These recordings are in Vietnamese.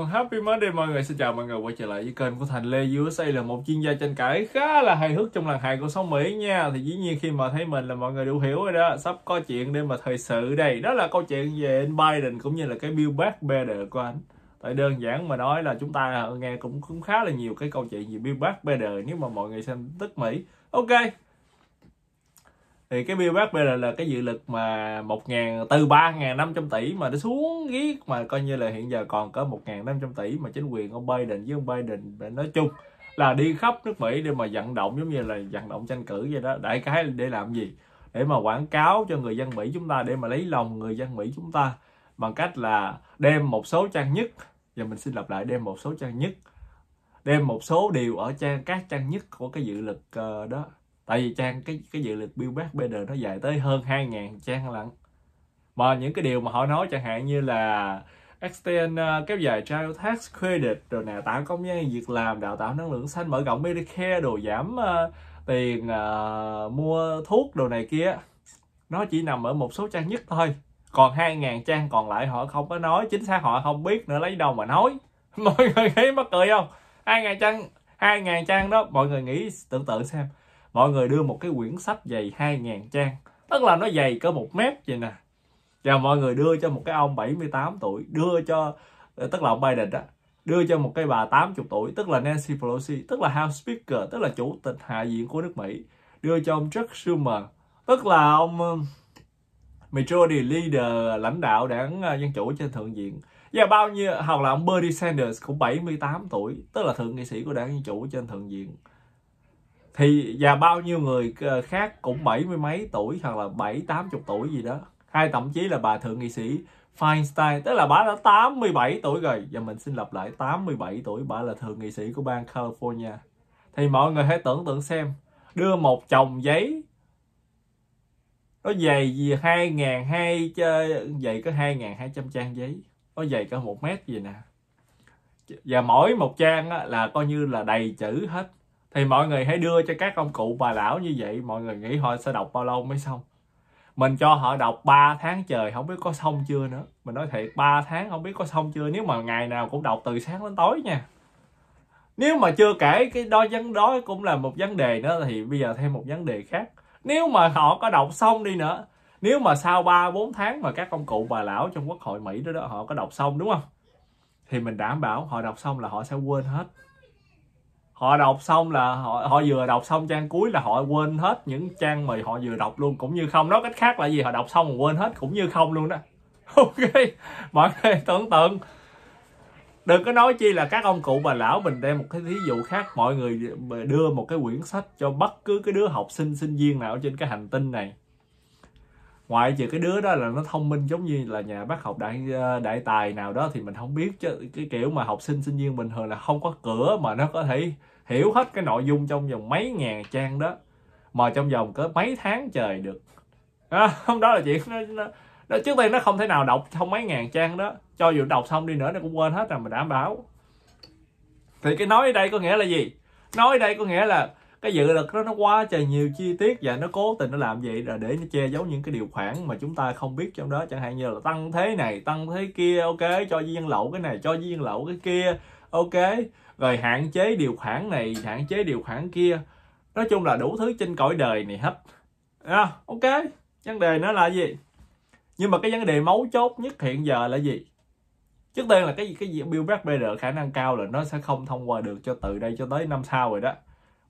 luôn Happy Monday mọi người Xin chào mọi người quay trở lại với kênh của Thành Lê USA là một chuyên gia tranh cãi khá là hài hước trong làng hài của sống Mỹ nha Thì dĩ nhiên khi mà thấy mình là mọi người đủ hiểu rồi đó Sắp có chuyện để mà thời sự đây Đó là câu chuyện về anh Biden cũng như là cái Bill Back Better của anh Tại đơn giản mà nói là chúng ta nghe cũng cũng khá là nhiều cái câu chuyện về Bill Back Better nếu mà mọi người xem tức Mỹ Ok thì cái buyback bây giờ là cái dự lực mà một ngàn từ ba ngàn năm trăm tỷ mà nó xuống ghi mà coi như là hiện giờ còn có một ngàn năm trăm tỷ mà chính quyền ông Biden với ông Biden nói chung là đi khắp nước Mỹ để mà vận động giống như là vận động tranh cử vậy đó đại cái để làm gì để mà quảng cáo cho người dân Mỹ chúng ta để mà lấy lòng người dân Mỹ chúng ta bằng cách là đem một số trang nhất và mình xin lặp lại đem một số trang nhất đem một số điều ở trang các trang nhất của cái dự luật ờ, đó tại vì trang cái cái dự lịch bill bác bd nó dài tới hơn 2.000 trang lận mà những cái điều mà họ nói chẳng hạn như là extend uh, kéo dài child tax credit rồi nè tạo công nhân việc làm đào tạo năng lượng xanh mở rộng medicare đồ giảm uh, tiền uh, mua thuốc đồ này kia nó chỉ nằm ở một số trang nhất thôi còn 2.000 trang còn lại họ không có nói chính xác họ không biết nữa lấy đâu mà nói mọi người thấy mắc cười không 2.000 trang 2.000 trang đó mọi người nghĩ tưởng tượng xem mọi người đưa một cái quyển sách dày 2.000 trang tức là nó dày có một mét vậy nè và mọi người đưa cho một cái ông 78 tuổi đưa cho tức là ông Biden đó đưa cho một cái bà 80 tuổi tức là Nancy Pelosi tức là House Speaker tức là chủ tịch hạ viện của nước Mỹ đưa cho ông Chuck Schumer tức là ông ờ, majority leader lãnh đạo đảng ờ, dân chủ trên thượng viện và bao nhiêu hoặc là ông Bernie Sanders cũng 78 tuổi tức là thượng nghị sĩ của đảng dân chủ trên thượng viện thì và bao nhiêu người ờ, khác cũng bảy mươi mấy tuổi hoặc là bảy tám chục tuổi gì đó hay thậm chí là bà thượng nghị sĩ Feinstein tức là bà đã 87 tuổi rồi và mình xin lặp lại 87 tuổi bà là thượng nghị sĩ của bang California thì mọi người hãy tưởng tượng xem đưa một chồng giấy nó dày gì hai ngàn hai dày có hai ngàn hai trăm trang giấy nó dày cả một mét gì nè và mỗi một trang là coi như là đầy chữ hết thì mọi người hãy đưa cho các ông cụ bà lão như vậy mọi người nghĩ họ sẽ đọc bao lâu mới xong mình cho họ đọc 3 tháng trời không biết có xong chưa nữa mình nói thiệt 3 tháng không biết có xong chưa nếu mà ngày nào cũng đọc từ sáng đến tối nha nếu mà chưa kể cái đó vấn đó cũng là một vấn đề nữa thì bây giờ thêm một vấn đề khác nếu mà họ có đọc xong đi nữa nếu mà sau 3 4 tháng mà các ông cụ bà lão trong quốc hội Mỹ đó đó họ có đọc xong đúng không thì mình đảm bảo họ đọc xong là họ sẽ quên hết họ đọc xong là họ họ vừa đọc xong trang cuối là họ quên hết những trang mà họ vừa đọc luôn cũng như không nói cách khác là gì họ đọc xong mà quên hết cũng như không luôn đó ok mọi người tưởng tượng đừng có nói chi là các ông cụ bà lão mình đem một cái thí dụ khác mọi người đưa một cái quyển sách cho bất cứ cái đứa học sinh sinh viên nào ở trên cái hành tinh này ngoại trừ cái đứa đó là nó thông minh giống như là nhà bác học đại ờ, đại tài nào đó thì mình không biết chứ cái kiểu mà học sinh sinh viên bình thường là không có cửa mà nó có thể hiểu hết cái nội dung trong vòng mấy ngàn trang đó mà trong vòng cỡ mấy tháng trời được à, hôm đó là chuyện nó, nó, nó trước tiên nó không thể nào đọc trong mấy ngàn trang đó cho dù đọc xong đi nữa nó cũng quên hết rồi mà đảm bảo thì cái nói ở đây có nghĩa là gì nói ở đây có nghĩa là cái dự luật đó nó quá trời nhiều chi tiết và nó cố tình nó làm vậy là để nó che giấu những cái điều khoản mà chúng ta không biết trong đó chẳng hạn như là tăng thế này tăng thế kia ok cho viên lậu cái này cho viên lậu cái kia ok rồi hạn chế điều khoản này hạn chế điều khoản kia nói chung là đủ thứ trên cõi đời này hết à, ok vấn đề nó là gì nhưng mà cái vấn đề mấu chốt nhất hiện giờ là gì trước tiên là cái gì cái gì Bill khả năng cao là nó sẽ không thông qua được cho từ đây cho tới năm sau rồi đó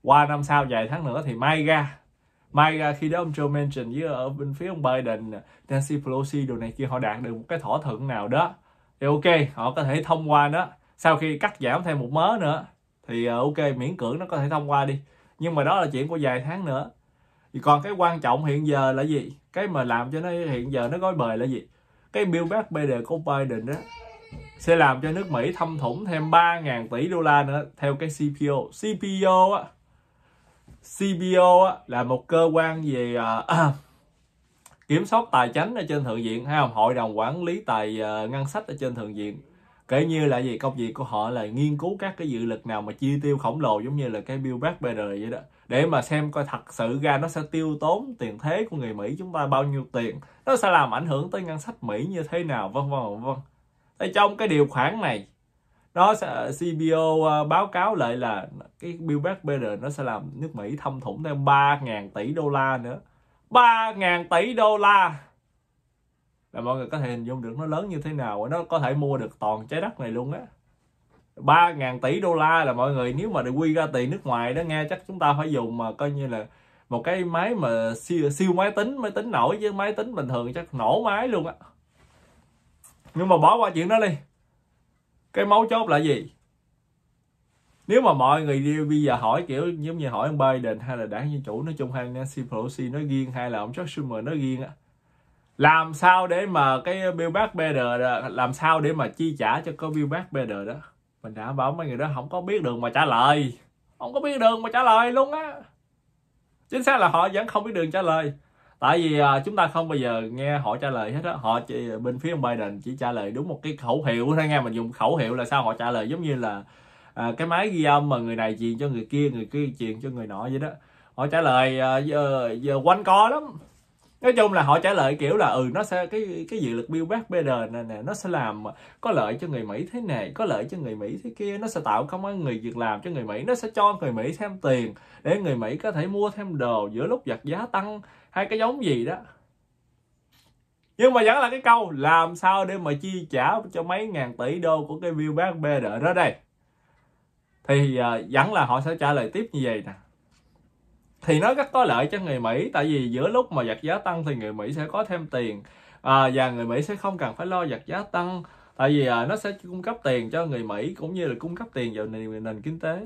qua năm sau vài tháng nữa thì may ra may ra khi đó ông Joe Manchin với ở bên phía ông Biden Nancy Pelosi đồ này kia họ đạt được một cái thỏa thuận nào đó thì ok họ có thể thông qua nó, sau khi cắt giảm thêm một mớ nữa thì ờ, ok miễn cưỡng nó có thể thông qua đi nhưng mà đó là chuyện của vài tháng nữa thì còn cái quan trọng hiện giờ là gì cái mà làm cho nó hiện giờ nó gói bời là gì cái bill back better của Biden đó sẽ làm cho nước Mỹ thâm thủng thêm 3.000 tỷ đô la nữa theo cái CPO. CPO á, CBO á, là một cơ quan về à, kiểm soát tài chính ở trên thượng viện hay không? hội đồng quản lý tài uh, ngân sách ở trên thượng viện kể như là gì công việc của họ là nghiên cứu các cái dự luật nào mà chi tiêu khổng lồ giống như là cái Bill Blackberry vậy đó để mà xem coi thật sự ra nó sẽ tiêu tốn tiền thế của người Mỹ chúng ta bao nhiêu tiền nó sẽ làm ảnh hưởng tới ngân sách Mỹ như thế nào vân vân vân. trong cái điều khoản này nó sẽ, CBO uh, à, báo cáo lại là cái Build Back nó sẽ làm nước Mỹ thâm thủng thêm 3.000 tỷ đô la nữa 3.000 tỷ đô la là mọi người có thể hình dung được nó lớn như thế nào nó có thể mua được toàn trái đất này luôn á 3.000 tỷ đô la là mọi người nếu mà được quy ra tiền nước ngoài đó nghe chắc chúng ta phải dùng mà coi như là một cái máy mà siêu, siêu máy tính máy tính nổi với máy tính bình thường chắc nổ máy luôn á nhưng mà bỏ qua chuyện đó đi cái mấu chốt là gì nếu mà mọi người đi bây giờ hỏi kiểu giống như hỏi ông Biden hay là đảng dân chủ nói chung hay Nancy Pelosi nói riêng hay là ông Chuck Schumer nói riêng á làm sao để mà cái Bill Back Better làm sao để mà chi trả cho cái Bill Back Better đó mình đảm bảo mấy người đó không có biết đường mà trả lời không có biết đường mà trả lời luôn á chính xác là họ vẫn không biết đường trả lời tại vì à, chúng ta không bao giờ nghe họ trả lời hết á họ chỉ, à, bên phía ông Biden chỉ trả lời đúng một cái khẩu hiệu thôi nghe mình dùng khẩu hiệu là sao họ trả lời giống như là à, cái máy ghi âm mà người này truyền cho người kia người kia truyền cho người nọ vậy đó họ trả lời à, giờ giờ quanh co lắm nói chung là họ trả lời kiểu là ừ nó sẽ cái cái dự luật bill back better này nè nó sẽ làm có lợi cho người mỹ thế này có lợi cho người mỹ thế kia nó sẽ tạo công người việc làm cho người mỹ nó sẽ cho người mỹ thêm tiền để người mỹ có thể mua thêm đồ giữa lúc giật giá tăng hay cái giống gì đó nhưng mà vẫn là cái câu làm sao để mà chi trả cho mấy ngàn tỷ đô của cái bill back better đó đây thì uh, vẫn là họ sẽ trả lời tiếp như vậy nè thì nó rất có lợi cho người Mỹ tại vì giữa lúc mà giật giá tăng thì người Mỹ sẽ có thêm tiền à, và người Mỹ sẽ không cần phải lo giật giá tăng tại vì à, nó sẽ cung cấp tiền cho người Mỹ cũng như là cung cấp tiền vào nền, nền kinh tế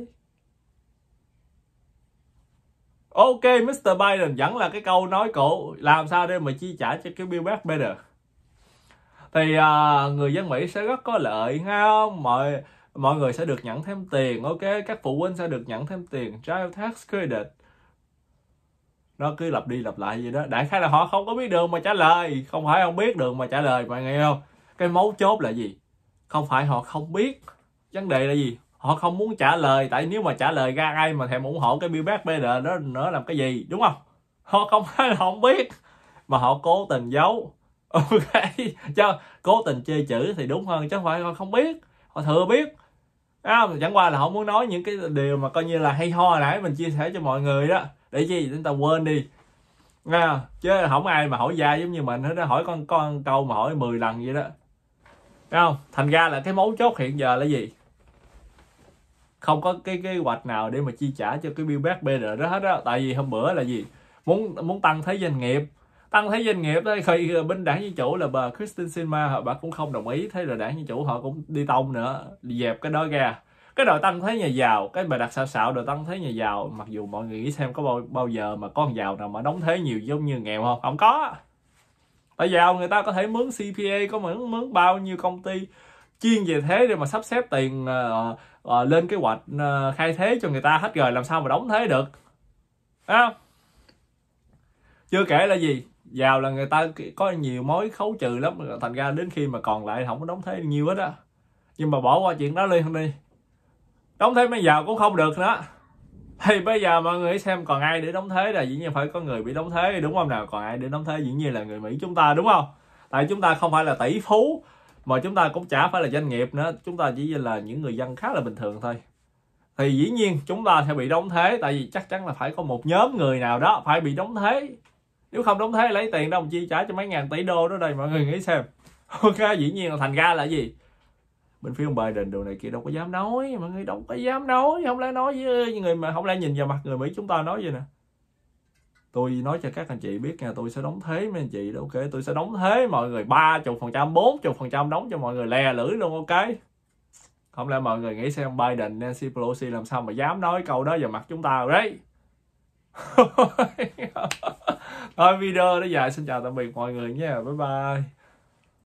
Ok, Mr. Biden vẫn là cái câu nói cũ làm sao để mà chi trả cho cái bill Back Better thì à, người dân Mỹ sẽ rất có lợi nghe không mọi mọi người sẽ được nhận thêm tiền ok các phụ huynh sẽ được nhận thêm tiền child tax credit nó cứ lặp đi lặp lại vậy đó đại khái là họ không có biết đường mà trả lời không phải không biết đường mà trả lời mọi người không cái mấu chốt là gì không phải họ không biết vấn đề là gì họ không muốn trả lời tại nếu mà trả lời ra ai mà thèm ủng hộ cái bill bác bd đó nữa làm cái gì đúng không họ không phải là không biết mà họ cố tình giấu ok cho cố tình chê chữ thì đúng hơn chứ không phải họ không biết họ thừa biết à, chẳng qua là họ muốn nói những cái điều mà coi như là hay ho nãy mình chia sẻ cho mọi người đó để gì chúng ta quên đi à, chứ không ai mà hỏi dai giống như mình hết hỏi con con câu mà hỏi 10 lần vậy đó Thấy không thành ra là cái mấu chốt hiện giờ là gì không có cái kế hoạch nào để mà chi trả cho cái bill bác BR đó hết đó tại vì hôm bữa là gì muốn muốn tăng thế doanh nghiệp tăng thế doanh nghiệp đấy khi bên đảng dân chủ là bà Christine Sinma bà cũng không đồng ý thế là đảng dân chủ họ cũng đi tông nữa dẹp cái đó ra cái đội tăng thế nhà giàu cái bài đặt xạo xạo đội tăng thế nhà giàu mặc dù mọi người nghĩ xem có bao bao giờ mà con giàu nào mà đóng thế nhiều giống như nghèo không không có tại giàu người ta có thể mướn CPA có mướn mướn bao nhiêu công ty chuyên về thế để mà sắp xếp tiền uh, uh, lên kế hoạch uh, khai thế cho người ta hết rồi làm sao mà đóng thế được Đấy chưa kể là gì giàu là người ta có nhiều mối khấu trừ lắm thành ra đến khi mà còn lại không có đóng thế nhiều hết á nhưng mà bỏ qua chuyện đó không đi đóng thế bây giờ cũng không được nữa thì bây giờ mọi người xem còn ai để đóng thế là dĩ nhiên phải có người bị đóng thế đúng không nào còn ai để đóng thế dĩ nhiên là người mỹ chúng ta đúng không tại chúng ta không phải là tỷ phú mà chúng ta cũng chả phải là doanh nghiệp nữa chúng ta chỉ là những người dân khá là bình thường thôi thì dĩ nhiên chúng ta sẽ bị đóng thế tại vì chắc chắn là phải có một nhóm người nào đó phải bị đóng thế nếu không đóng thế lấy tiền đâu chi trả cho mấy ngàn tỷ đô đó đây mọi người nghĩ xem ok dĩ nhiên là thành ra là gì bên phía ông Biden đồ này kia đâu có dám nói mà người đâu có dám nói không lẽ nói với người mà không lẽ nhìn vào mặt người Mỹ chúng ta nói vậy nè tôi nói cho các anh chị biết nha tôi sẽ đóng thế mấy anh chị ok tôi sẽ đóng thế mọi người ba chục phần trăm bốn chục phần trăm đóng cho mọi người lè lưỡi luôn ok không lẽ mọi người nghĩ xem Biden Nancy Pelosi làm sao mà dám nói câu đó vào mặt chúng ta đấy thôi video nó dài xin chào tạm biệt mọi người nha bye bye